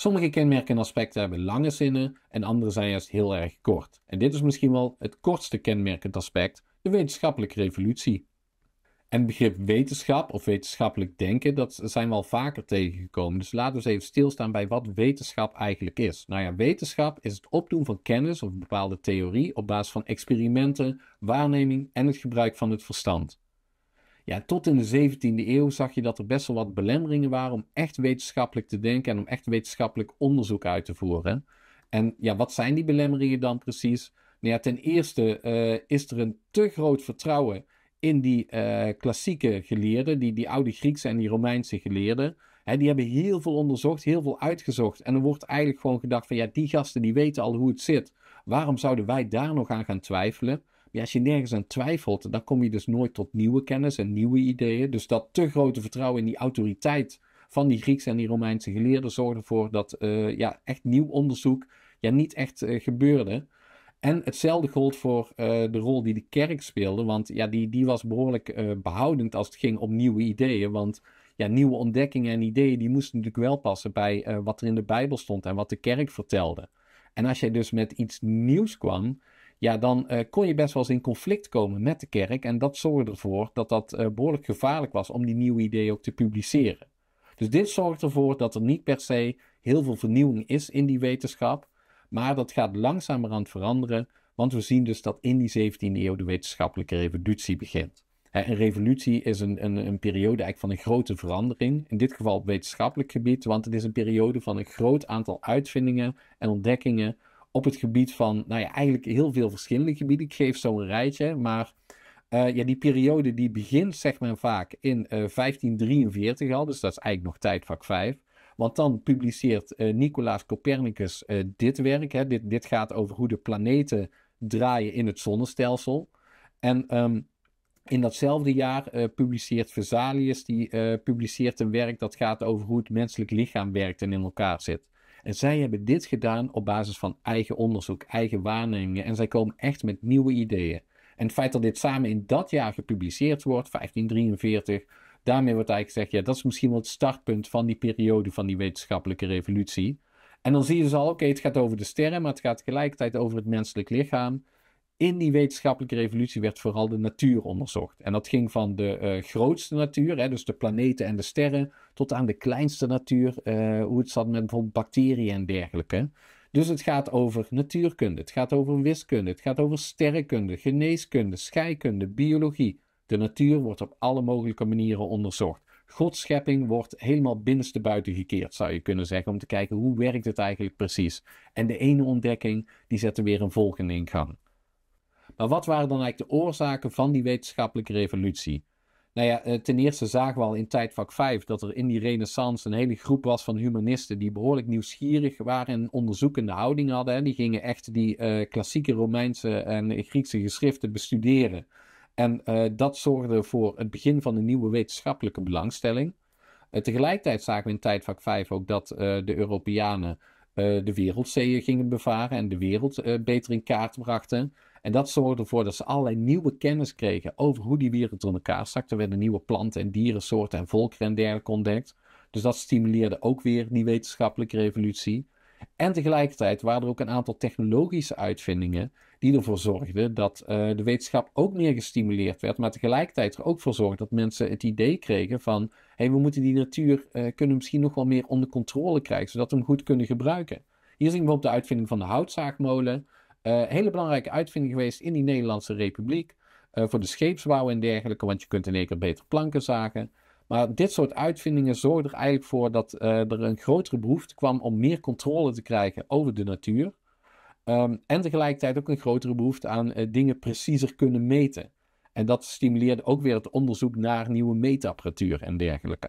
Sommige kenmerken en aspecten hebben lange zinnen en andere zijn juist heel erg kort. En dit is misschien wel het kortste kenmerkend aspect, de wetenschappelijke revolutie. En het begrip wetenschap of wetenschappelijk denken, dat zijn we al vaker tegengekomen. Dus laten we eens even stilstaan bij wat wetenschap eigenlijk is. Nou ja, wetenschap is het opdoen van kennis of bepaalde theorie op basis van experimenten, waarneming en het gebruik van het verstand ja, tot in de 17e eeuw zag je dat er best wel wat belemmeringen waren om echt wetenschappelijk te denken en om echt wetenschappelijk onderzoek uit te voeren. En ja, wat zijn die belemmeringen dan precies? Nou ja, ten eerste eh, is er een te groot vertrouwen in die eh, klassieke geleerden, die, die oude Griekse en die Romeinse geleerden. Hè, die hebben heel veel onderzocht, heel veel uitgezocht. En er wordt eigenlijk gewoon gedacht van ja, die gasten die weten al hoe het zit. Waarom zouden wij daar nog aan gaan twijfelen? als je nergens aan twijfelt, dan kom je dus nooit tot nieuwe kennis en nieuwe ideeën. Dus dat te grote vertrouwen in die autoriteit van die Griekse en die Romeinse geleerden zorgde ervoor dat eh, ja, echt nieuw onderzoek ja, niet echt eh, gebeurde. En hetzelfde gold voor eh, de rol die de kerk speelde, want ja, die, die was behoorlijk behoudend als het ging om nieuwe ideeën. Want ja, nieuwe ontdekkingen en ideeën die moesten natuurlijk wel passen bij wat er in de Bijbel stond en wat de kerk vertelde. En als jij dus met iets nieuws kwam, ja, dan eh, kon je best wel eens in conflict komen met de kerk. En dat zorgde ervoor dat dat eh, behoorlijk gevaarlijk was om die nieuwe ideeën ook te publiceren. Dus dit zorgt ervoor dat er niet per se heel veel vernieuwing is in die wetenschap. Maar dat gaat langzamerhand veranderen. Want we zien dus dat in die 17e eeuw de wetenschappelijke revolutie begint. een revolutie is een, een, een periode eigenlijk van een grote verandering. In dit geval op wetenschappelijk gebied, want het is een periode van een groot aantal uitvindingen en ontdekkingen op het gebied van, nou ja, eigenlijk heel veel verschillende gebieden. Ik geef zo'n rijtje, maar eh, ja, die periode die begint zeg maar vaak in 1543 eh, al, dus dat is eigenlijk nog tijdvak 5. Want dan publiceert uh, Nicolaas Copernicus dit werk. Hè. Dit, dit gaat over hoe de planeten draaien in het zonnestelsel. En ehm, in datzelfde jaar publiceert Vesalius die, publiceert een werk dat gaat over hoe het menselijk lichaam werkt en in elkaar zit. En zij hebben dit gedaan op basis van eigen onderzoek, eigen waarnemingen. En zij komen echt met nieuwe ideeën. En het feit dat dit samen in dat jaar gepubliceerd wordt, 1543, daarmee wordt eigenlijk gezegd, ja, dat is misschien wel het startpunt van die periode van die wetenschappelijke revolutie. En dan zie je dus al, oké, het gaat over de sterren, maar het gaat tegelijkertijd over het menselijk lichaam in die wetenschappelijke revolutie werd vooral de natuur onderzocht. En dat ging van de eh, grootste natuur, hè, dus de planeten en de sterren, tot aan de kleinste natuur, eh, hoe het zat met bijvoorbeeld bacteriën en dergelijke. Dus het gaat over natuurkunde, het gaat over wiskunde, het gaat over sterrenkunde, geneeskunde, scheikunde, biologie. De natuur wordt op alle mogelijke manieren onderzocht. Gods schepping wordt helemaal binnenste buiten gekeerd, zou je kunnen zeggen, om te kijken hoe werkt het eigenlijk precies. En de ene ontdekking, die zet er weer een volgende in gang. Maar wat waren dan eigenlijk de oorzaken van die wetenschappelijke revolutie? Nou ja, eh, ten eerste zagen we al in tijdvak 5 dat er in die renaissance een hele groep was van humanisten die behoorlijk nieuwsgierig waren en onderzoekende houding hadden. Die gingen echt die eh, klassieke Romeinse en Griekse geschriften bestuderen. En eh, dat zorgde voor het begin van een nieuwe wetenschappelijke belangstelling. tegelijkertijd zagen we in tijdvak 5 ook dat de Europeanen de wereldzeeën gingen bevaren en de wereld beter in kaart brachten. En dat zorgde ervoor dat ze allerlei nieuwe kennis kregen over hoe die wereld in elkaar stak. Er werden nieuwe planten en dierensoorten en volkeren en dergelijke ontdekt. Dus dat stimuleerde ook weer die wetenschappelijke revolutie. En tegelijkertijd waren er ook een aantal technologische uitvindingen die ervoor zorgden dat eh, de wetenschap ook meer gestimuleerd werd, maar tegelijkertijd er ook voor zorgde dat mensen het idee kregen van hé, hey, we moeten die natuur eh, kunnen misschien nog wel meer onder controle krijgen, zodat we hem goed kunnen gebruiken. Hier zien we bijvoorbeeld de uitvinding van de houtzaagmolen, eh, hele belangrijke uitvinding geweest in die Nederlandse Republiek. Eh, voor de scheepsbouw en dergelijke, want je kunt in één keer beter planken zagen. Maar dit soort uitvindingen zorgde er eigenlijk voor dat eh, er een grotere behoefte kwam om meer controle te krijgen over de natuur. Ehm, en tegelijkertijd ook een grotere behoefte aan dingen preciezer kunnen meten. En dat stimuleerde ook weer het onderzoek naar nieuwe meetapparatuur en dergelijke.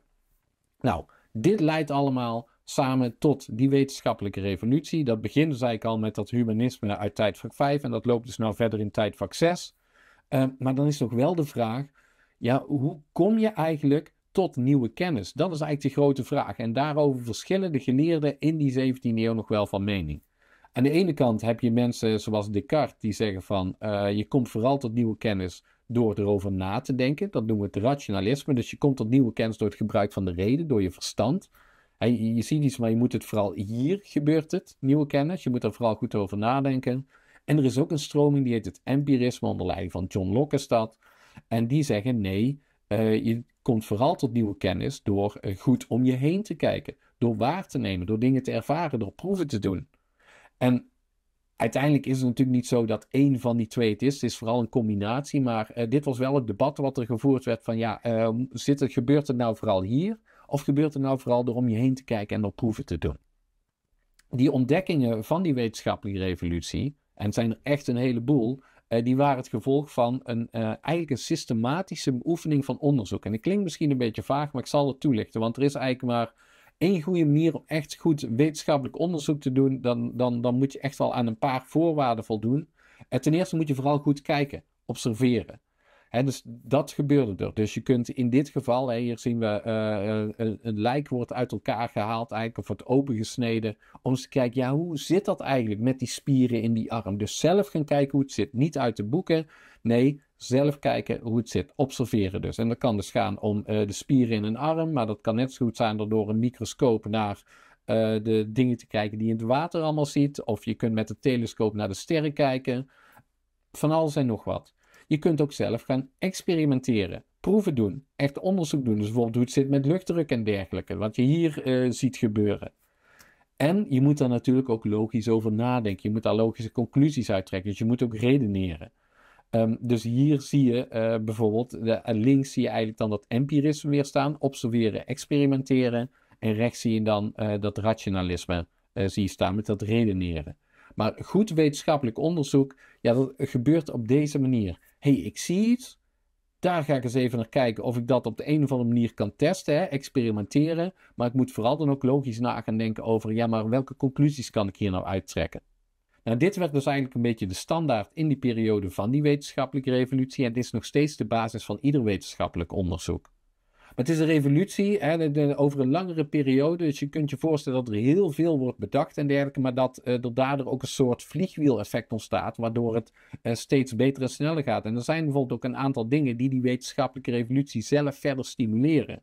Nou, dit leidt allemaal samen tot die wetenschappelijke revolutie. Dat begint zei ik al met dat humanisme uit tijdvak 5 en dat loopt dus nou verder in tijdvak 6. Ehm, maar dan is toch wel de vraag, ja, hoe kom je eigenlijk tot nieuwe kennis? Dat is eigenlijk de grote vraag. En daarover verschillen de geleerden in die 17e eeuw nog wel van mening. Aan de ene kant heb je mensen zoals Descartes die zeggen van eh, je komt vooral tot nieuwe kennis door erover na te denken. Dat noemen we het rationalisme. Dus je komt tot nieuwe kennis door het gebruik van de reden, door je verstand je ziet iets, maar je moet het vooral hier gebeurt het, nieuwe kennis. Je moet er vooral goed over nadenken. En er is ook een stroming die heet het empirisme onder leiding van John Locke En die zeggen nee, eh, je komt vooral tot nieuwe kennis door eh, goed om je heen te kijken. Door waar te nemen, door dingen te ervaren, door proeven te doen. En uiteindelijk is het natuurlijk niet zo dat één van die twee het is. Het is vooral een combinatie. Maar eh, dit was wel het debat wat er gevoerd werd van ja, zit het, gebeurt het nou vooral hier? Of gebeurt het nou vooral door om je heen te kijken en door proeven te doen? Die ontdekkingen van die wetenschappelijke revolutie, en het zijn er echt een heleboel, uh, die waren het gevolg van een, uh, eigenlijk een systematische oefening van onderzoek. En dat klinkt misschien een beetje vaag, maar ik zal het toelichten. Want er is eigenlijk maar één goede manier om echt goed wetenschappelijk onderzoek te doen. Dan, dan, dan moet je echt wel aan een paar voorwaarden voldoen. En eh, ten eerste moet je vooral goed kijken, observeren dus dat gebeurde er. Dus je kunt in dit geval, hier zien we eh, eh, een, een, lijk wordt uit elkaar gehaald, eigenlijk, of wordt opengesneden. Om eens te kijken, ja, hoe zit dat eigenlijk met die spieren in die arm? Dus zelf gaan kijken hoe het zit. Niet uit de boeken. Nee, zelf kijken hoe het zit. Observeren dus. En dat kan dus gaan om eh, de spieren in een arm, maar dat kan net zo goed zijn door een microscoop naar. de dingen te kijken die je in het water allemaal ziet. Of je kunt met een telescoop naar de sterren kijken. Van alles en nog wat. Je kunt ook zelf gaan experimenteren, proeven doen, echt onderzoek doen. Dus bijvoorbeeld hoe het zit met luchtdruk en dergelijke, wat je hier eh, ziet gebeuren. En je moet daar natuurlijk ook logisch over nadenken. Je moet daar logische conclusies uittrekken. Dus je moet ook redeneren. Ehm, dus hier zie je eh, bijvoorbeeld, links zie je eigenlijk dan dat empirisme weer staan, observeren, experimenteren. En rechts zie je dan eh, dat rationalisme zie je staan met dat redeneren. Maar goed wetenschappelijk onderzoek, ja, dat gebeurt op deze manier hey, ik zie iets. Daar ga ik eens even naar kijken of ik dat op de een of andere manier kan testen, hè, experimenteren. Maar ik moet vooral dan ook logisch na gaan denken over, ja, maar welke conclusies kan ik hier nou uittrekken? Nou, dit werd dus eigenlijk een beetje de standaard in die periode van die wetenschappelijke revolutie. En dit is nog steeds de basis van ieder wetenschappelijk onderzoek het is een revolutie hè, over een langere periode. Dus je kunt je voorstellen dat er heel veel wordt bedacht en dergelijke. Maar dat er eh, daardoor ook een soort vliegwiel-effect ontstaat. Waardoor het eh, steeds beter en sneller gaat. En er zijn bijvoorbeeld ook een aantal dingen die die wetenschappelijke revolutie zelf verder stimuleren.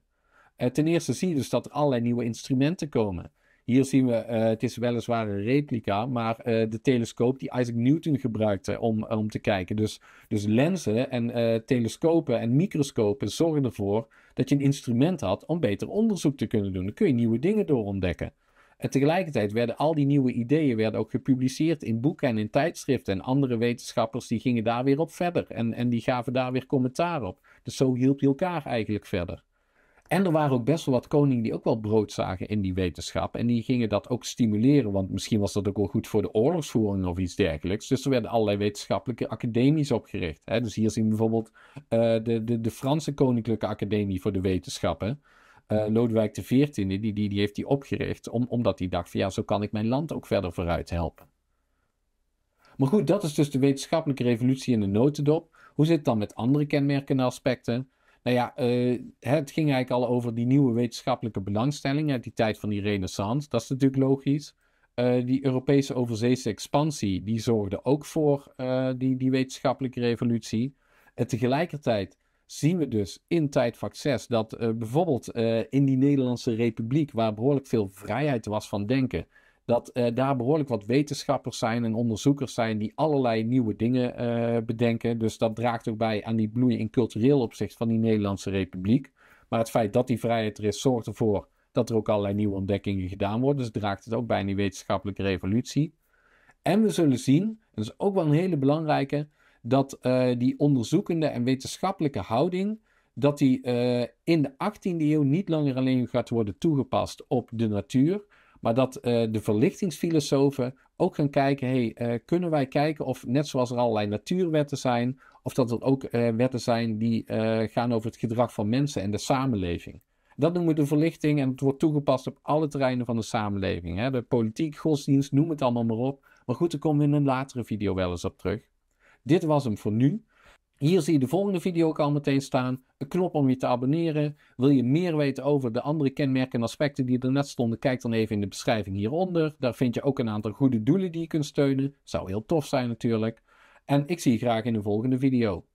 Eh, ten eerste zie je dus dat er allerlei nieuwe instrumenten komen. Hier zien we, eh, het is weliswaar een replica, maar eh, de telescoop die Isaac Newton gebruikte om, om te kijken. Dus, dus lenzen en uh, telescopen en microscopen zorgden ervoor dat je een instrument had om beter onderzoek te kunnen doen. Dan kun je nieuwe dingen door ontdekken. En tegelijkertijd werden al die nieuwe ideeën werden ook gepubliceerd in boeken en in tijdschriften. En andere wetenschappers die gingen daar weer op verder en, en die gaven daar weer commentaar op. Dus zo hielp je elkaar eigenlijk verder. En er waren ook best wel wat koningen die ook wel brood zagen in die wetenschap. En die gingen dat ook stimuleren. Want misschien was dat ook wel goed voor de oorlogsvoering of iets dergelijks. Dus er werden allerlei wetenschappelijke academies opgericht. Hè. Dus hier zien we bijvoorbeeld eh, de, de, de Franse Koninklijke Academie voor de Wetenschappen. Eh, Lodewijk XIV, die, die, die heeft die opgericht. omdat hij dacht ja, zo kan ik mijn land ook verder vooruit helpen. Maar goed, dat is dus de wetenschappelijke revolutie in de notendop. Hoe zit het dan met andere kenmerkende aspecten? Nou ja, eh, het ging eigenlijk al over die nieuwe wetenschappelijke belangstelling uit die tijd van die renaissance. Dat is natuurlijk logisch. Eh, die Europese overzeese expansie, die zorgde ook voor eh, die, die wetenschappelijke revolutie. En tegelijkertijd zien we dus in tijdvak 6 dat bijvoorbeeld in die Nederlandse Republiek, waar behoorlijk veel vrijheid was van denken, dat eh, daar behoorlijk wat wetenschappers zijn en onderzoekers zijn die allerlei nieuwe dingen eh, bedenken. Dus dat draagt ook bij aan die bloei in cultureel opzicht van die Nederlandse Republiek. Maar het feit dat die vrijheid er is, zorgt ervoor dat er ook allerlei nieuwe ontdekkingen gedaan worden. Dus draagt het ook bij aan die wetenschappelijke revolutie. En we zullen zien, dat is ook wel een hele belangrijke, dat eh, die onderzoekende en wetenschappelijke houding dat die in de 18e eeuw niet langer alleen gaat worden toegepast op de natuur, maar dat eh, de verlichtingsfilosofen ook gaan kijken: hey, eh, kunnen wij kijken of, net zoals er allerlei natuurwetten zijn, of dat er ook eh, wetten zijn die gaan over het gedrag van mensen en de samenleving? Dat noemen we de verlichting en het wordt toegepast op alle terreinen van de samenleving. Hè? De politiek, godsdienst, noem het allemaal maar op. Maar goed, daar komen we in een latere video wel eens op terug. Dit was hem voor nu. Hier zie je de volgende video ook al meteen staan. Een knop om je te abonneren. Wil je meer weten over de andere kenmerken en aspecten die er net stonden? Kijk dan even in de beschrijving hieronder. Daar vind je ook een aantal goede doelen die je kunt steunen. Zou heel tof zijn natuurlijk. En ik zie je graag in de volgende video.